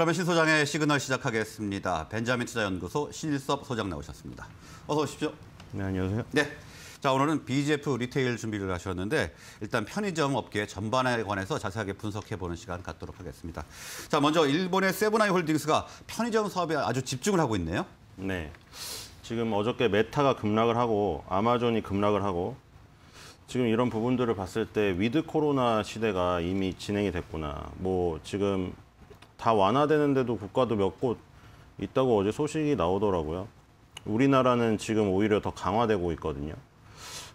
그러면 신 소장의 시그널 시작하겠습니다. 벤자민 투자연구소 신일섭 소장 나오셨습니다. 어서 오십시오. 네, 안녕하세요. 네. 자, 오늘은 BGF 리테일 준비를 하셨는데 일단 편의점 업계 전반에 관해서 자세하게 분석해보는 시간 갖도록 하겠습니다. 자, 먼저 일본의 세븐아이 홀딩스가 편의점 사업에 아주 집중을 하고 있네요. 네. 지금 어저께 메타가 급락을 하고 아마존이 급락을 하고 지금 이런 부분들을 봤을 때 위드 코로나 시대가 이미 진행이 됐구나. 뭐 지금 다 완화되는데도 국가도 몇 곳 있다고 어제 소식이 나오더라고요. 우리나라는 지금 오히려 더 강화되고 있거든요.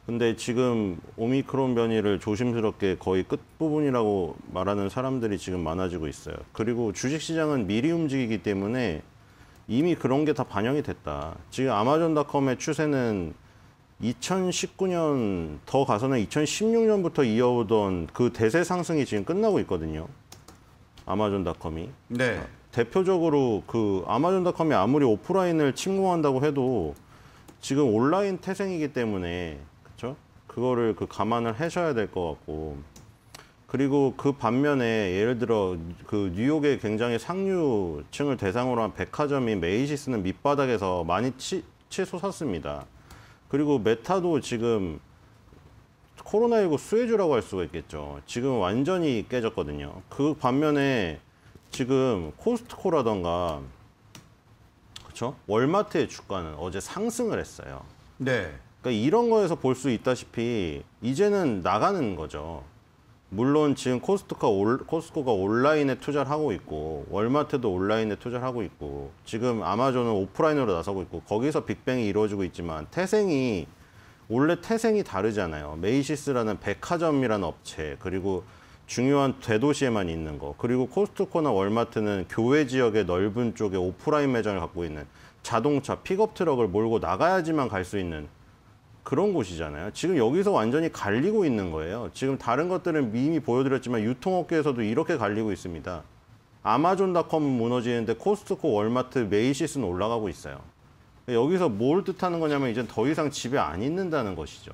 근데 지금 오미크론 변이를 조심스럽게 거의 끝부분이라고 말하는 사람들이 지금 많아지고 있어요. 그리고 주식시장은 미리 움직이기 때문에 이미 그런 게 다 반영이 됐다. 지금 아마존닷컴의 추세는 2019년 더 가서는 2016년부터 이어오던 그 대세 상승이 지금 끝나고 있거든요. 아마존닷컴이 네. 대표적으로 그 아마존닷컴이 아무리 오프라인을 침공한다고 해도 지금 온라인 태생이기 때문에 그쵸 그거를 그 감안을 하셔야 될 것 같고 그리고 그 반면에 예를 들어 그 뉴욕의 굉장히 상류층을 대상으로 한 백화점인 메이시스는 밑바닥에서 많이 치, 치솟았습니다. 그리고 메타도 지금 코로나19 수혜주라고 할 수가 있겠죠. 지금 완전히 깨졌거든요. 그 반면에 지금 코스트코라던가 그렇죠? 월마트의 주가는 어제 상승을 했어요. 네. 그러니까 이런 거에서 볼 수 있다시피 이제는 나가는 거죠. 물론 지금 코스트코 올, 코스트코가 온라인에 투자를 하고 있고 월마트도 온라인에 투자를 하고 있고 지금 아마존은 오프라인으로 나서고 있고 거기서 빅뱅이 이루어지고 있지만 태생이 원래 태생이 다르잖아요. 메이시스라는 백화점이라는 업체, 그리고 중요한 대도시에만 있는 거, 그리고 코스트코나 월마트는 교외 지역의 넓은 쪽에 오프라인 매장을 갖고 있는 자동차, 픽업 트럭을 몰고 나가야지만 갈 수 있는 그런 곳이잖아요. 지금 여기서 완전히 갈리고 있는 거예요. 지금 다른 것들은 이미 보여드렸지만 유통업계에서도 이렇게 갈리고 있습니다. 아마존닷컴은 무너지는데 코스트코, 월마트, 메이시스는 올라가고 있어요. 여기서 뭘 뜻하는 거냐면 이제 더 이상 집에 안 있는다는 것이죠.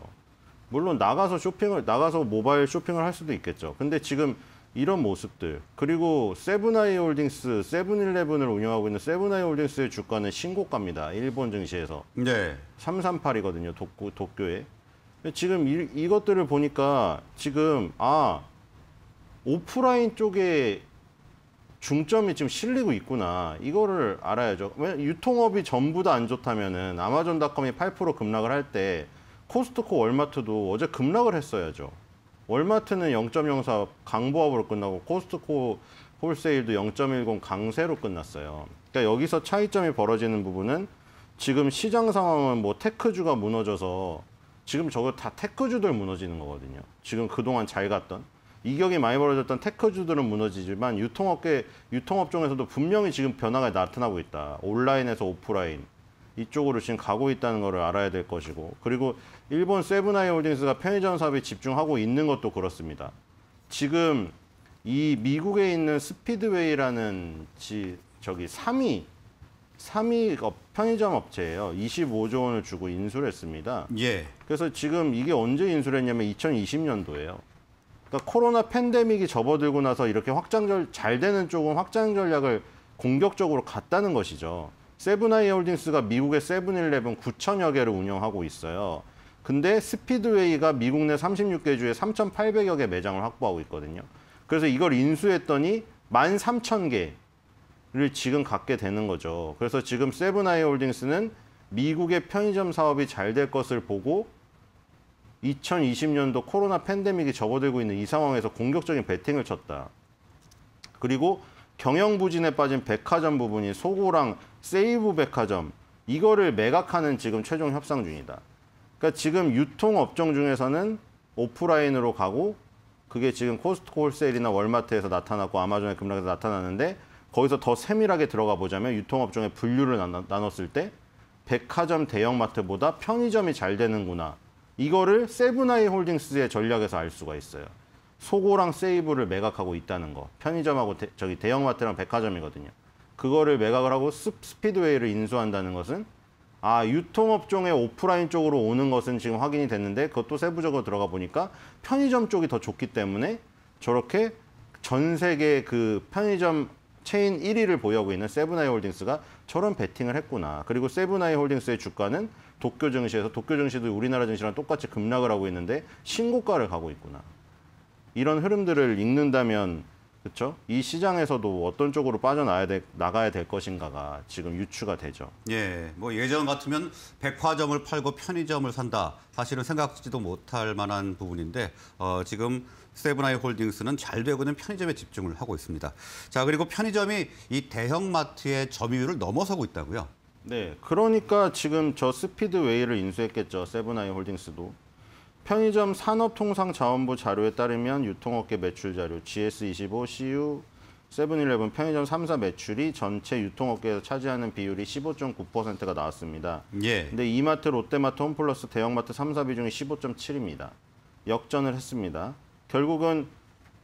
물론 나가서 쇼핑을 나가서 모바일 쇼핑을 할 수도 있겠죠. 근데 지금 이런 모습들 그리고 세븐아이 홀딩스 세븐일레븐을 운영하고 있는 세븐아이 홀딩스의 주가는 신고가입니다. 일본 증시에서 네. 338이거든요. 도쿄, 도쿄에 지금 이, 이것들을 보니까 지금 아 오프라인 쪽에 중점이 지금 실리고 있구나. 이거를 알아야죠. 유통업이 전부 다 안 좋다면은 아마존닷컴이 8% 급락을 할 때 코스트코 월마트도 어제 급락을 했어야죠. 월마트는 0.04 강보합으로 끝나고 코스트코 홀세일도 0.10 강세로 끝났어요. 그러니까 여기서 차이점이 벌어지는 부분은 지금 시장 상황은 뭐 테크주가 무너져서 지금 저거 다 테크주들 무너지는 거거든요. 지금 그동안 잘 갔던. 이격이 많이 벌어졌던 테크주들은 무너지지만 유통업계, 유통업종에서도 분명히 지금 변화가 나타나고 있다. 온라인에서 오프라인. 이쪽으로 지금 가고 있다는 것을 알아야 될 것이고 그리고 일본 세븐아이 홀딩스가 편의점 사업에 집중하고 있는 것도 그렇습니다. 지금 이 미국에 있는 스피드웨이라는 지, 저기 3위 3위 편의점 업체예요. 25조 원을 주고 인수를 했습니다. 예. 그래서 지금 이게 언제 인수를 했냐면 2020년도예요. 그러니까 코로나 팬데믹이 접어들고 나서 이렇게 확장잘 되는 쪽은 확장 전략을 공격적으로 갔다는 것이죠. 세븐아이 홀딩스가 미국의 세븐일레븐 9천여 개를 운영하고 있어요. 근데 스피드웨이가 미국 내 36개 주에 3,800여 개 매장을 확보하고 있거든요. 그래서 이걸 인수했더니 13,000개를 지금 갖게 되는 거죠. 그래서 지금 세븐아이 홀딩스는 미국의 편의점 사업이 잘 될 것을 보고 2020년도 코로나 팬데믹이 접어들고 있는 이 상황에서 공격적인 베팅을 쳤다. 그리고 경영 부진에 빠진 백화점 부분이 소고랑 세이브 백화점 이거를 매각하는 지금 최종 협상 중이다. 그러니까 지금 유통 업종 중에서는 오프라인으로 가고 그게 지금 코스트코 홀세일이나 월마트에서 나타났고 아마존의 급락에서 나타나는데 거기서 더 세밀하게 들어가 보자면 유통업종의 분류를 나눴을 때 백화점 대형마트보다 편의점이 잘 되는구나 이거를 세븐아이 홀딩스의 전략에서 알 수가 있어요. 소고랑 세이브를 매각하고 있다는 거. 편의점하고 대, 저기 대형마트랑 백화점이거든요. 그거를 매각을 하고 스, 피드웨이를 인수한다는 것은 아 유통업종의 오프라인 쪽으로 오는 것은 지금 확인이 됐는데 그것도 세부적으로 들어가 보니까 편의점 쪽이 더 좋기 때문에 저렇게 전 세계 그 편의점 체인 1위를 보유하고 있는 세븐아이 홀딩스가 저런 베팅을 했구나. 그리고 세븐아이 홀딩스의 주가는 도쿄 증시에서 도쿄 증시도 우리나라 증시랑 똑같이 급락을 하고 있는데 신고가를 가고 있구나. 이런 흐름들을 읽는다면 그렇죠? 이 시장에서도 어떤 쪽으로 빠져나가야 될, 나가야 될 것인가가 지금 유추가 되죠. 예, 뭐 예전 같으면 백화점을 팔고 편의점을 산다. 사실은 생각지도 못할 만한 부분인데 어, 지금 세븐아이 홀딩스는 잘 되고 있는 편의점에 집중을 하고 있습니다. 자, 그리고 편의점이 이 대형마트의 점유율을 넘어서고 있다고요. 네, 그러니까 지금 저 스피드웨이를 인수했겠죠. 세븐아이 홀딩스도. 편의점 산업통상자원부 자료에 따르면 유통업계 매출 자료 GS25 CU 세븐일레븐 편의점 3사 매출이 전체 유통업계에서 차지하는 비율이 15.9%가 나왔습니다. 예. 근데 이마트, 롯데마트, 홈플러스, 대형마트 3사 비중이 15.7입니다. 역전을 했습니다. 결국은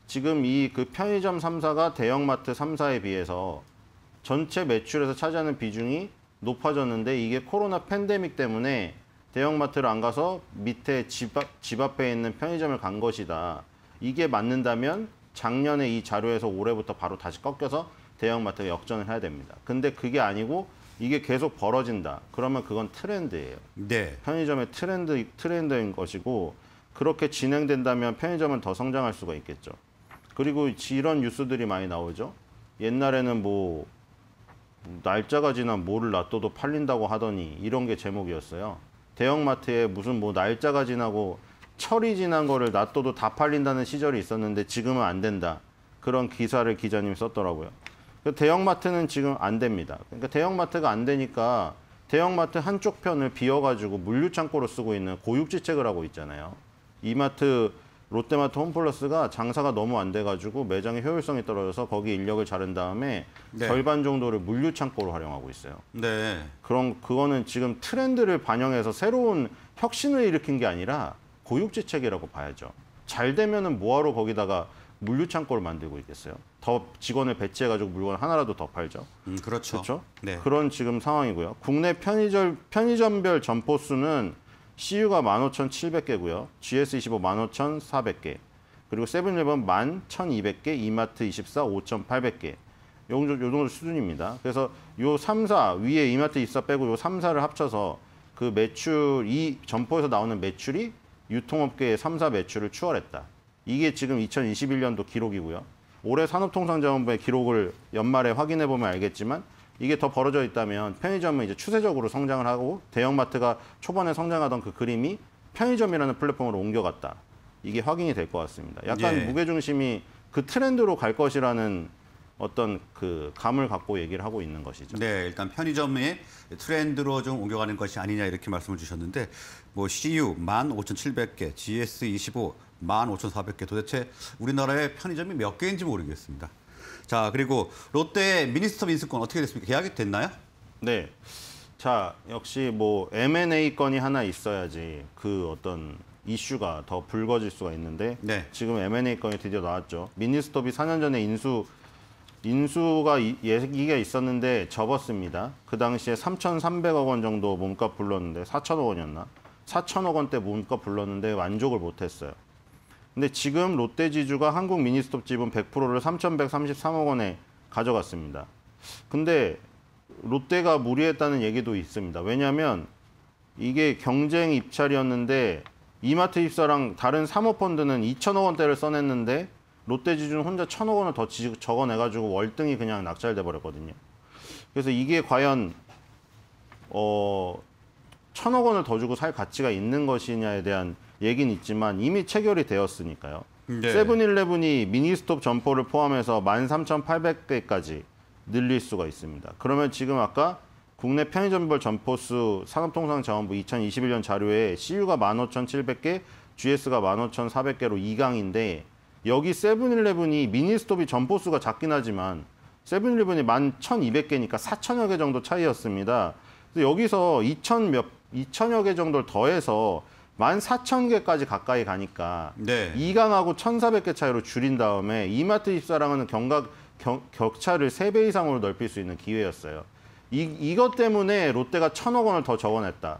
지금 이 그 편의점 3사가 대형마트 3사에 비해서 전체 매출에서 차지하는 비중이 높아졌는데 이게 코로나 팬데믹 때문에 대형마트를 안 가서 밑에 집, 앞, 집 앞에 있는 편의점을 간 것이다. 이게 맞는다면 작년에 이 자료에서 올해부터 바로 다시 꺾여서 대형마트가 역전을 해야 됩니다. 근데 그게 아니고 이게 계속 벌어진다. 그러면 그건 트렌드예요. 네. 편의점의 트렌드 트렌드인 것이고 그렇게 진행된다면 편의점은 더 성장할 수가 있겠죠. 그리고 이런 뉴스들이 많이 나오죠. 옛날에는 뭐 날짜가 지난 뭐를 놔둬도 팔린다고 하더니 이런 게 제목이었어요. 대형마트에 무슨 뭐 날짜가 지나고 철이 지난 거를 놔둬도 다 팔린다는 시절이 있었는데 지금은 안 된다. 그런 기사를 기자님이 썼더라고요. 대형마트는 지금 안 됩니다. 그러니까 대형마트가 안 되니까 대형마트 한쪽 편을 비워가지고 물류창고로 쓰고 있는 고육지책을 하고 있잖아요. 이마트 롯데마트 홈플러스가 장사가 너무 안 돼가지고 매장의 효율성이 떨어져서 거기 인력을 자른 다음에 네. 절반 정도를 물류 창고로 활용하고 있어요. 네. 그런 그거는 지금 트렌드를 반영해서 새로운 혁신을 일으킨 게 아니라 고육지책이라고 봐야죠. 잘 되면은 뭐하러 거기다가 물류 창고를 만들고 있겠어요. 더 직원을 배치해가지고 물건 하나라도 더 팔죠. 음, 그렇죠. 그렇죠. 네. 그런 지금 상황이고요. 국내 편의점 편의점별 점포 수는 CU가 15,700개고요. GS25 15,400개. 그리고 세븐일레븐 11,200개, 이마트 24 5,800개. 요, 요 정도 수준입니다. 그래서 요 3, 사 위에 이마트 24 빼고 요 3, 사를 합쳐서 그 매출, 이 점포에서 나오는 매출이 유통업계의 3, 사 매출을 추월했다. 이게 지금 2021년도 기록이고요. 올해 산업통상자원부의 기록을 연말에 확인해 보면 알겠지만 이게 더 벌어져 있다면 편의점은 이제 추세적으로 성장을 하고 대형마트가 초반에 성장하던 그 그림이 편의점이라는 플랫폼으로 옮겨갔다. 이게 확인이 될 것 같습니다. 약간 예. 무게중심이 그 트렌드로 갈 것이라는 어떤 그 감을 갖고 얘기를 하고 있는 것이죠. 네, 일단 편의점의 트렌드로 좀 옮겨가는 것이 아니냐 이렇게 말씀을 주셨는데 뭐 CU 15,700개, GS25 15,400개 도대체 우리나라의 편의점이 몇 개인지 모르겠습니다. 자, 그리고 롯데 미니스터 민스권 어떻게 됐습니까? 계약이 됐나요? 네. 자, 역시 뭐 M&A 건이 하나 있어야지 그 어떤 이슈가 더 불거질 수가 있는데 네. 지금 M&A 건이 드디어 나왔죠. 미니스톱이 4년 전에 인수 인수가 얘기가 있었는데 접었습니다. 그 당시에 3,300억 원 정도 몸값 불렀는데 4,000억 원이었나? 4,000억 원대 몸값 불렀는데 만족을 못했어요. 근데 지금 롯데지주가 한국 미니스톱 지분 100%를 3,133억 원에 가져갔습니다. 근데 롯데가 무리했다는 얘기도 있습니다. 왜냐하면 이게 경쟁 입찰이었는데 이마트 입사랑 다른 사모펀드는 2천억 원대를 써냈는데 롯데지주는 혼자 1천억 원을 더 적어내가지고 월등히 그냥 낙찰돼 버렸거든요. 그래서 이게 과연 어, 1 천억 원을 더 주고 살 가치가 있는 것이냐에 대한 얘기는 있지만 이미 체결이 되었으니까요. 네. 세븐일레븐이 미니스톱 점포를 포함해서 13,800개까지 늘릴 수가 있습니다. 그러면 지금 아까 국내 편의점별 점포수 산업통상자원부 2021년 자료에 CU가 15,700개, GS가 15,400개로 2강인데 여기 세븐일레븐이 미니스톱이 점포수가 작긴 하지만 세븐일레븐이 11,200개니까 4천여개 정도 차이였습니다. 그래서 여기서 2천 몇, 2천여개 정도를 더해서 만 사천 개까지 가까이 가니까 네. 이강하고 천사백 개 차이로 줄인 다음에 이마트 입사랑은 경각 경, 격차를 세 배 이상으로 넓힐 수 있는 기회였어요. 이, 이것 때문에 롯데가 천억 원을 더 적어냈다.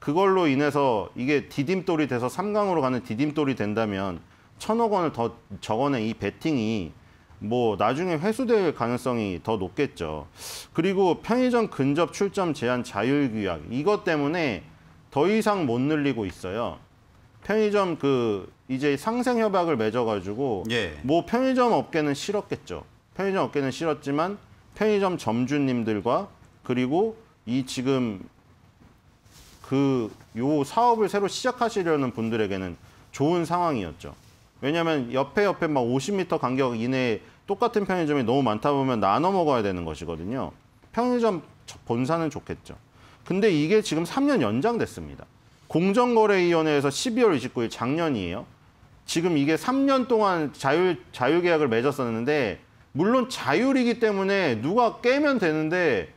그걸로 인해서 이게 디딤돌이 돼서 삼강으로 가는 디딤돌이 된다면 천억 원을 더 적어낸 이배팅이뭐 나중에 회수될 가능성이 더 높겠죠. 그리고 편의점 근접 출점 제한 자율 규약 이것 때문에 더 이상 못 늘리고 있어요. 편의점 그 이제 상생 협약을 맺어가지고 예. 뭐 편의점 업계는 싫었겠죠. 편의점 업계는 싫었지만 편의점 점주님들과 그리고 이 지금 그 요 사업을 새로 시작하시려는 분들에게는 좋은 상황이었죠. 왜냐하면 옆에 옆에 막 50m 간격 이내에 똑같은 편의점이 너무 많다 보면 나눠 먹어야 되는 것이거든요. 편의점 본사는 좋겠죠. 근데 이게 지금 3년 연장됐습니다. 공정거래위원회에서 12월 29일 작년이에요. 지금 이게 3년 동안 자율, 자율계약을 맺었었는데 물론 자율이기 때문에 누가 깨면 되는데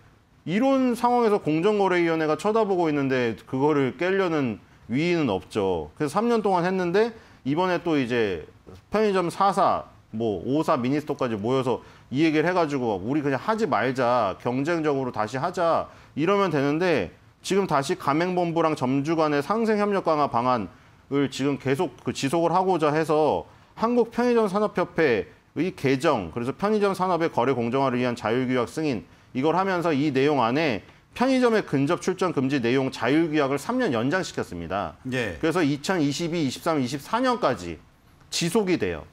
이런 상황에서 공정거래위원회가 쳐다보고 있는데 그거를 깨려는 위인은 없죠. 그래서 3년 동안 했는데 이번에 또 이제 편의점 4사, 뭐 5사 미니스토까지 모여서 이 얘기를 해가지고 우리 그냥 하지 말자 경쟁적으로 다시 하자 이러면 되는데 지금 다시 가맹본부랑 점주 간의 상생 협력 강화 방안을 지금 계속 그 지속을 하고자 해서 한국 편의점 산업협회의 개정 그래서 편의점 산업의 거래 공정화를 위한 자율규약 승인 이걸 하면서 이 내용 안에 편의점의 근접 출전 금지 내용 자율규약을 3년 연장시켰습니다. 예. 그래서 2022, 23, 24년까지 지속이 돼요.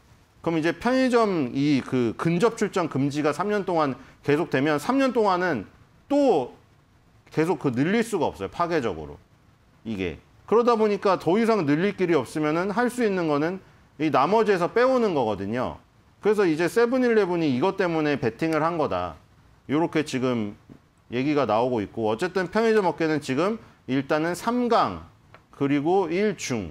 그럼 이제 편의점 이 그 근접 출장 금지가 3년 동안 계속되면 3년 동안은 또 계속 그 늘릴 수가 없어요. 파괴적으로. 이게. 그러다 보니까 더 이상 늘릴 길이 없으면은 할 수 있는 거는 이 나머지에서 빼오는 거거든요. 그래서 이제 세븐일레븐이 이것 때문에 베팅을 한 거다. 이렇게 지금 얘기가 나오고 있고 어쨌든 편의점 업계는 지금 일단은 3강 그리고 1중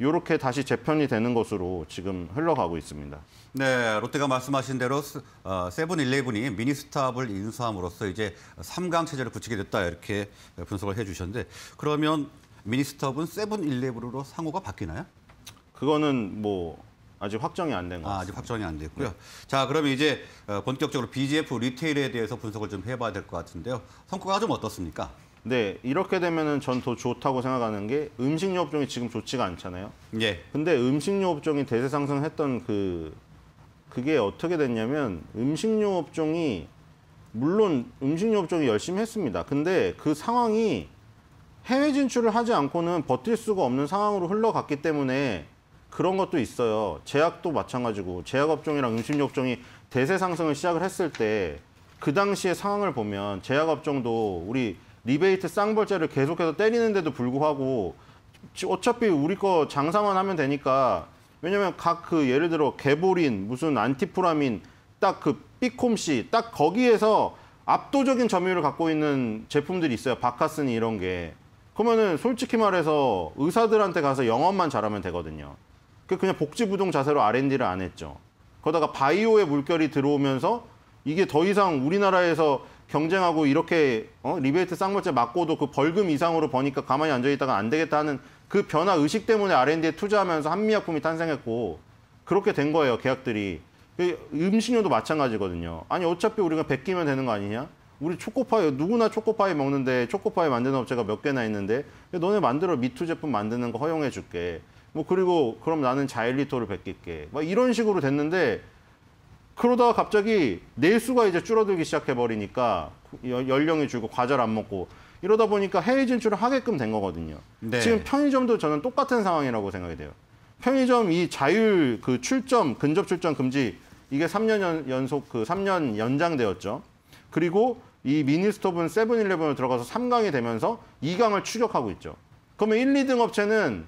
이렇게 다시 재편이 되는 것으로 지금 흘러가고 있습니다. 네, 롯데가 말씀하신 대로 어, 세븐일레븐이 미니스탑을 인수함으로써 이제 3강 체제를 굳히게 됐다 이렇게 분석을 해주셨는데 그러면 미니스탑은 세븐일레븐으로 상호가 바뀌나요? 그거는 뭐 아직 확정이 안 된 거. 아, 아직 확정이 안 됐고요. 네. 자, 그러면 이제 어, 본격적으로 BGF 리테일에 대해서 분석을 좀 해봐야 될 것 같은데요. 성과가 좀 어떻습니까? 네, 이렇게 되면은 전 더 좋다고 생각하는 게 음식료 업종이 지금 좋지가 않잖아요. 예. 근데 음식료 업종이 대세 상승했던 그 그게 어떻게 됐냐면 음식료 업종이 물론 음식료 업종이 열심히 했습니다. 근데 그 상황이 해외 진출을 하지 않고는 버틸 수가 없는 상황으로 흘러갔기 때문에 그런 것도 있어요. 제약도 마찬가지고 제약 업종이랑 음식료 업종이 대세 상승을 시작을 했을 때 그 당시의 상황을 보면 제약 업종도 우리 리베이트 쌍벌제를 계속해서 때리는데도 불구하고 어차피 우리 거 장사만 하면 되니까 왜냐면 각 그 예를 들어 개보린 무슨 안티프라민 딱 그 삐콤씨 딱 거기에서 압도적인 점유율을 갖고 있는 제품들이 있어요 바카스니 이런 게 그러면은 솔직히 말해서 의사들한테 가서 영업만 잘하면 되거든요 그 그냥 복지부동 자세로 R&D를 안 했죠 거다가 바이오의 물결이 들어오면서 이게 더 이상 우리나라에서 경쟁하고 이렇게 어? 리베이트 쌍물죄 맞고도 그 벌금 이상으로 버니까 가만히 앉아있다가 안 되겠다 하는 그 변화 의식 때문에 R&D에 투자하면서 한미약품이 탄생했고 그렇게 된 거예요 계약들이 그 음식료도 마찬가지거든요 아니 어차피 우리가 베끼면 되는 거 아니냐 우리 초코파이 누구나 초코파이 먹는데 초코파이 만드는 업체가 몇 개나 있는데 너네 만들어 미투 제품 만드는 거 허용해 줄게 뭐 그리고 그럼 나는 자일리토를 베낄게 막 이런 식으로 됐는데 그러다가 갑자기 내수가 이제 줄어들기 시작해버리니까 연령이 줄고 과자를 안 먹고 이러다 보니까 해외 진출을 하게끔 된 거거든요. 네. 지금 편의점도 저는 똑같은 상황이라고 생각이 돼요. 편의점 이 자율 그 출점, 근접 출점 금지 이게 3년 연, 속그 3년 연장되었죠. 그리고 이 미니스톱은 세븐일레븐으로 들어가서 3강이 되면서 2강을 추격하고 있죠. 그러면 1, 2등 업체는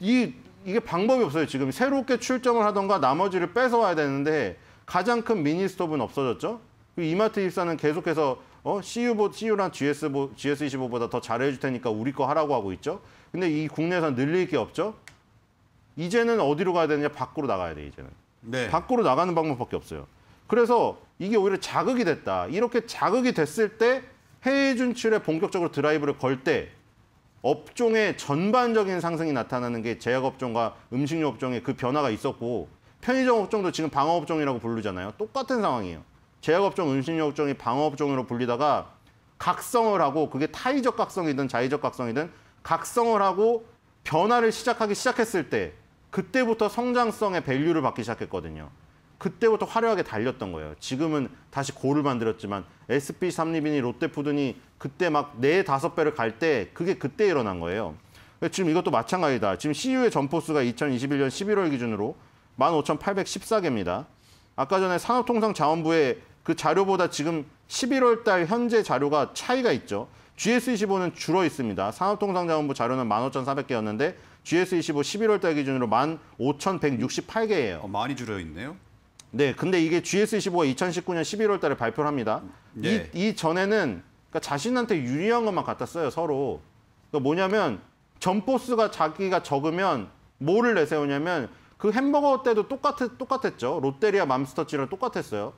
이 이게 방법이 없어요. 지금 새롭게 출점을 하던가 나머지를 뺏어와야 되는데 가장 큰 미니스톱은 없어졌죠. 이마트 입사는 계속해서 어, CU, CU랑 GS, GS25보다 더 잘해줄 테니까 우리 거 하라고 하고 있죠. 근데 이 국내에선 늘릴 게 없죠. 이제는 어디로 가야 되느냐? 밖으로 나가야 돼, 이제는. 네. 밖으로 나가는 방법밖에 없어요. 그래서 이게 오히려 자극이 됐다. 이렇게 자극이 됐을 때 해외 진출에 본격적으로 드라이브를 걸때 업종의 전반적인 상승이 나타나는 게 제약업종과 음식료 업종의 그 변화가 있었고 편의점 업종도 지금 방어업종이라고 부르잖아요. 똑같은 상황이에요. 제약업종, 음식료 업종이 방어업종으로 불리다가 각성을 하고 그게 타이적 각성이든 자의적 각성이든 각성을 하고 변화를 시작하기 시작했을 때 그때부터 성장성의 밸류를 받기 시작했거든요. 그때부터 화려하게 달렸던 거예요. 지금은 다시 골을 만들었지만 SB 삼립빈이 롯데푸드니 그때 막 네 다섯 배를 갈 때 그게 그때 일어난 거예요. 지금 이것도 마찬가지다. 지금 CU의 점포수가 2021년 11월 기준으로 15,814개입니다. 아까 전에 산업통상자원부의 그 자료보다 지금 11월 달 현재 자료가 차이가 있죠. GS25는 줄어 있습니다. 산업통상자원부 자료는 15,400개였는데 GS25 11월 달 기준으로 15,168개예요. 어, 많이 줄어 있네요. 네, 근데 이게 GS25가 2019년 11월 달에 발표를 합니다. 네. 이, 이 전에는 그러니까 자신한테 유리한 것만 같았어요 서로. 그러니까 뭐냐면 점포수가 자기가 적으면 뭐를 내세우냐면 그 햄버거 때도 똑같, 똑같았죠. 롯데리아 맘스터치랑 똑같았어요.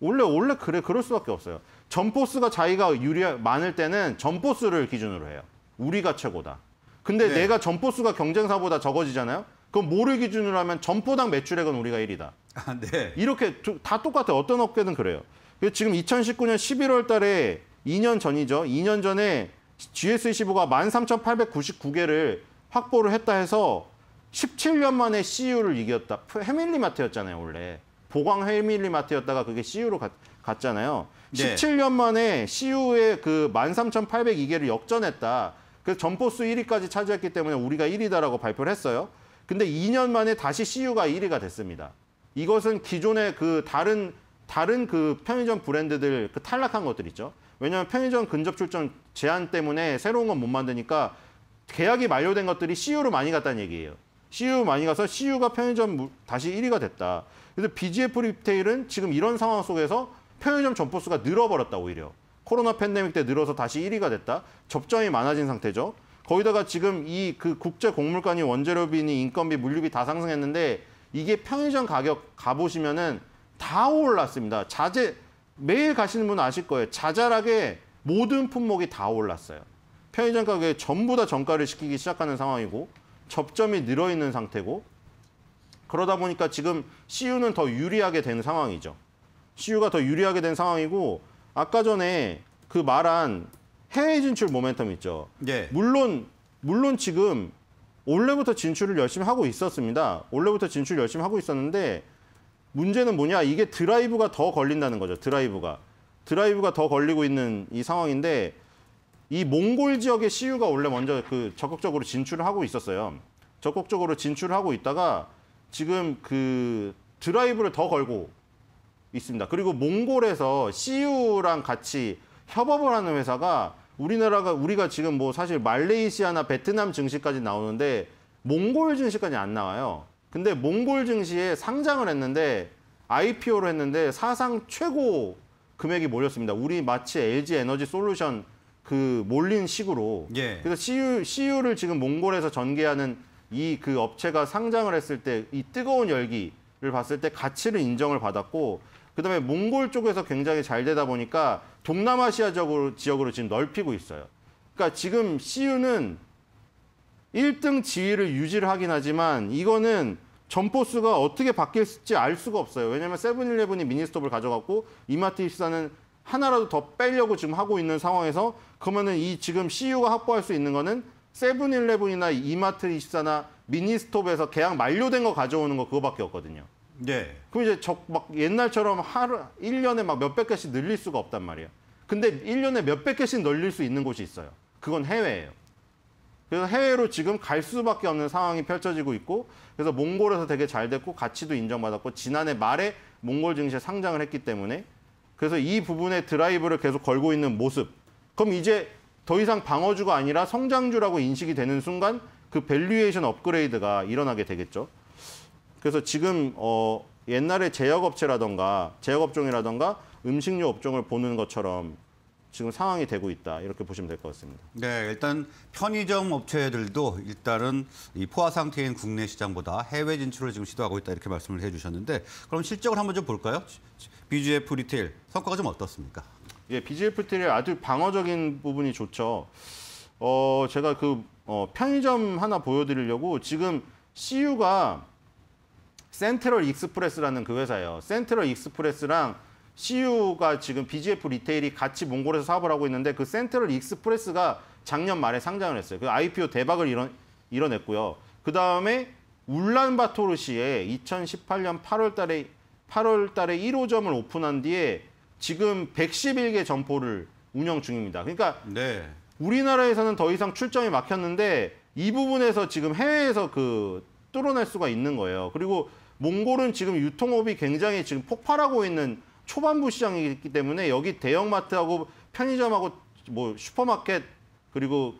원래, 원래 그래, 그럴 수밖에 없어요. 점포수가 자기가 유리, 많을 때는 점포수를 기준으로 해요. 우리가 최고다. 근데 네. 내가 점포수가 경쟁사보다 적어지잖아요? 그럼 모를 기준으로 하면 점포당 매출액은 우리가 1위다. 아, 네. 이렇게 다 똑같아요. 어떤 업계든 그래요. 그 지금 2019년 11월 달에 2년 전이죠. 2년 전에 GS25가 13,899개를 확보를 했다 해서 17년 만에 CU를 이겼다. 해밀리마트였잖아요, 원래. 보광 해밀리마트였다가 그게 CU로 갔, 잖아요 네. 17년 만에 CU의 그 13,802개를 역전했다. 그 점포수 1위까지 차지했기 때문에 우리가 1위다라고 발표를 했어요. 근데 2년 만에 다시 CU가 1위가 됐습니다. 이것은 기존의 그 다른 다른 그 편의점 브랜드들 그 탈락한 것들 있죠. 왜냐하면 편의점 근접 출점 제한 때문에 새로운 건 못 만드니까 계약이 만료된 것들이 CU로 많이 갔다는 얘기예요. CU 많이 가서 CU가 편의점 다시 1위가 됐다. 그래서 BGF 리테일은 지금 이런 상황 속에서 편의점 점포 수가 늘어버렸다 오히려. 코로나 팬데믹 때 늘어서 다시 1위가 됐다. 접점이 많아진 상태죠. 거기다가 지금 이 그 국제 곡물관이 원재료비니 인건비 물류비 다 상승했는데 이게 편의점 가격 가보시면은 다 올랐습니다. 자재 매일 가시는 분 아실 거예요. 자잘하게 모든 품목이 다 올랐어요. 편의점 가격에 전부 다 정가를 시키기 시작하는 상황이고 접점이 늘어 있는 상태고 그러다 보니까 지금 CU는 더 유리하게 된 상황이죠. CU가 더 유리하게 된 상황이고 아까 전에 그 말한 해외 진출 모멘텀 있죠. 예. 물론 물론 지금 올해부터 진출을 열심히 하고 있었습니다. 올해부터 진출 열심히 하고 있었는데 문제는 뭐냐? 이게 드라이브가 더 걸린다는 거죠. 드라이브가. 드라이브가 더 걸리고 있는 이 상황인데 이 몽골 지역의 CU가 원래 먼저 그 적극적으로 진출을 하고 있었어요. 적극적으로 진출을 하고 있다가 지금 그 드라이브를 더 걸고 있습니다. 그리고 몽골에서 CU랑 같이 협업을 하는 회사가 우리나라가 우리가 지금 뭐 사실 말레이시아나 베트남 증시까지 나오는데 몽골 증시까지 안 나와요. 근데 몽골 증시에 상장을 했는데 IPO를 했는데 사상 최고 금액이 몰렸습니다. 우리 마치 LG 에너지 솔루션 그 몰린 식으로. 예. 그래서 CU, CU를 지금 몽골에서 전개하는 이 그 업체가 상장을 했을 때 이 뜨거운 열기를 봤을 때 가치를 인정을 받았고 그다음에 몽골 쪽에서 굉장히 잘 되다 보니까 동남아시아 지역으로, 지역으로 지금 넓히고 있어요. 그러니까 지금 CU는 1등 지위를 유지를 하긴 하지만 이거는 점포 수가 어떻게 바뀔지 알 수가 없어요. 왜냐하면 세븐일레븐이 미니스톱을 가져갔고 이마트 입사는 하나라도 더 빼려고 지금 하고 있는 상황에서 그러면은 이 지금 CU가 확보할 수 있는 거는 세븐일레븐이나 이마트 2사나 미니스톱에서 계약 만료된 거 가져오는 거 그거밖에 없거든요. 예. 그 이제 적, 막 옛날처럼 하루, 1년에 막 몇 백 개씩 늘릴 수가 없단 말이에요. 근데 1년에 몇백 개씩 늘릴 수 있는 곳이 있어요. 그건 해외예요. 그래서 해외로 지금 갈 수밖에 없는 상황이 펼쳐지고 있고 그래서 몽골에서 되게 잘 됐고 가치도 인정받았고 지난해 말에 몽골 증시에 상장을 했기 때문에 그래서 이 부분에 드라이브를 계속 걸고 있는 모습 그럼 이제 더 이상 방어주가 아니라 성장주라고 인식이 되는 순간 그 밸류에이션 업그레이드가 일어나게 되겠죠. 그래서 지금 어 옛날에 제약업체라던가 제약업종이라던가 음식료 업종을 보는 것처럼 지금 상황이 되고 있다 이렇게 보시면 될 것 같습니다. 네, 일단 편의점 업체들도 일단은 이 포화 상태인 국내 시장보다 해외 진출을 지금 시도하고 있다 이렇게 말씀을 해주셨는데 그럼 실적을 한번 좀 볼까요? BGF 리테일 성과가 좀 어떻습니까? 예, BGF 리테일 아주 방어적인 부분이 좋죠. 어, 제가 그 어, 편의점 하나 보여드리려고 지금 CU가 센트럴 익스프레스라는 그 회사예요. 센트럴 익스프레스랑 CU가 지금 BGF 리테일이 같이 몽골에서 사업을 하고 있는데 그 센트럴 익스프레스가 작년 말에 상장을 했어요. 그 IPO 대박을 이뤄, 이뤄냈고요. 그 다음에 울란바토르시에 2018년 8월 달에 8월 달에 1호점을 오픈한 뒤에 지금 111개 점포를 운영 중입니다. 그러니까 네. 우리나라에서는 더 이상 출점이 막혔는데 이 부분에서 지금 해외에서 그 뚫어낼 수가 있는 거예요. 그리고 몽골은 지금 유통업이 굉장히 지금 폭발하고 있는 초반부 시장이기 때문에 여기 대형마트하고 편의점하고 뭐 슈퍼마켓 그리고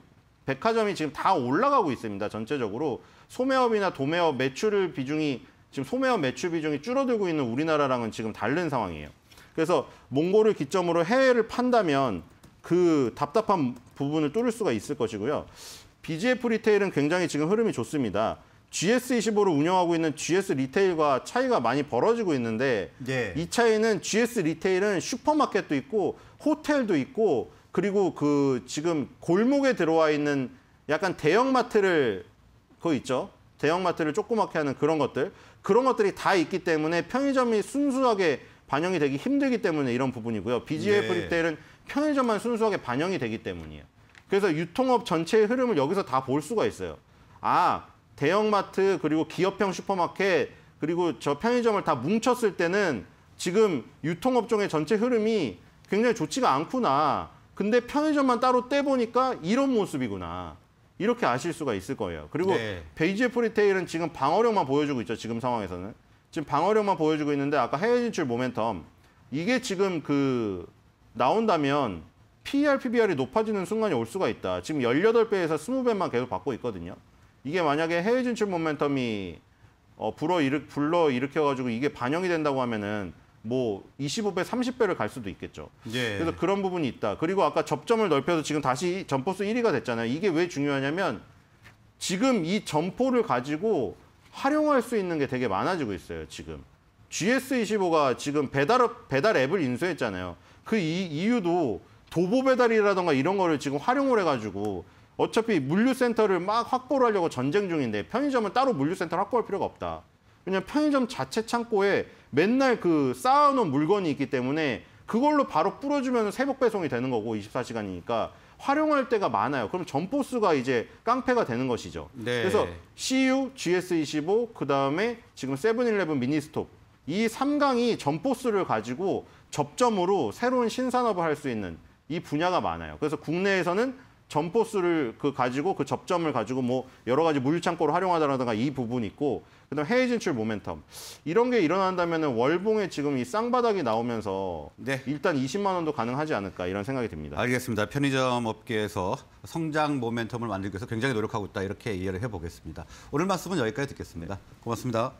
백화점이 지금 다 올라가고 있습니다. 전체적으로 소매업이나 도매업 매출 비중이 지금 소매업 매출 비중이 줄어들고 있는 우리나라랑은 지금 다른 상황이에요. 그래서 몽골을 기점으로 해외를 판다면 그 답답한 부분을 뚫을 수가 있을 것이고요. BGF 리테일은 굉장히 지금 흐름이 좋습니다. GS25를 운영하고 있는 GS 리테일과 차이가 많이 벌어지고 있는데 네. 이 차이는 GS 리테일은 슈퍼마켓도 있고 호텔도 있고 그리고 그 지금 골목에 들어와 있는 약간 대형마트를 그거 있죠. 대형마트를 조그맣게 하는 그런 것들 그런 것들이 다 있기 때문에 편의점이 순수하게 반영이 되기 힘들기 때문에 이런 부분이고요. BGF 네. 예. 리테일은 편의점만 순수하게 반영이 되기 때문이에요. 그래서 유통업 전체의 흐름을 여기서 다 볼 수가 있어요. 아, 대형마트 그리고 기업형 슈퍼마켓 그리고 저 편의점을 다 뭉쳤을 때는 지금 유통업종의 전체 흐름이 굉장히 좋지가 않구나. 근데 편의점만 따로 떼보니까 이런 모습이구나. 이렇게 아실 수가 있을 거예요. 그리고 네. 베이지 프리테일은 지금 방어력만 보여주고 있죠. 지금 상황에서는. 지금 방어력만 보여주고 있는데 아까 해외 진출 모멘텀. 이게 지금 그 나온다면 PER, PBR이 높아지는 순간이 올 수가 있다. 지금 18배에서 20배만 계속 받고 있거든요. 이게 만약에 해외 진출 모멘텀이 어, 불어일으, 불러일으켜가지고 이게 반영이 된다고 하면은 뭐 25배, 30배를 갈 수도 있겠죠. 예. 그래서 그런 부분이 있다. 그리고 아까 접점을 넓혀서 지금 다시 점포수 1위가 됐잖아요. 이게 왜 중요하냐면 지금 이 점포를 가지고 활용할 수 있는 게 되게 많아지고 있어요, 지금. GS25가 지금 배달 배달 앱을 인수했잖아요. 그 이, 이유도 도보 배달이라던가 이런 거를 지금 활용을 해가지고 어차피 물류센터를 막 확보를 하려고 전쟁 중인데 편의점은 따로 물류센터를 확보할 필요가 없다. 왜냐하면 편의점 자체 창고에 맨날 그 쌓아놓은 물건이 있기 때문에 그걸로 바로 뿌려주면 새벽 배송이 되는 거고 24시간이니까 활용할 때가 많아요. 그럼 점포수가 이제 깡패가 되는 것이죠. 네. 그래서 CU, GS25, 그다음에 지금 세븐일레븐 미니스톱 이 3강이 점포수를 가지고 접점으로 새로운 신산업을 할 수 있는 이 분야가 많아요. 그래서 국내에서는 점포수를 그 가지고 그 접점을 가지고 뭐 여러 가지 물류창고를 활용하다라든가 이 부분이 있고 그다음 해외 진출 모멘텀 이런 게 일어난다면은 월봉에 지금 이 쌍바닥이 나오면서 네. 일단 20만 원도 가능하지 않을까 이런 생각이 듭니다. 알겠습니다. 편의점 업계에서 성장 모멘텀을 만들기 위해서 굉장히 노력하고 있다 이렇게 이해를 해보겠습니다. 오늘 말씀은 여기까지 듣겠습니다. 고맙습니다.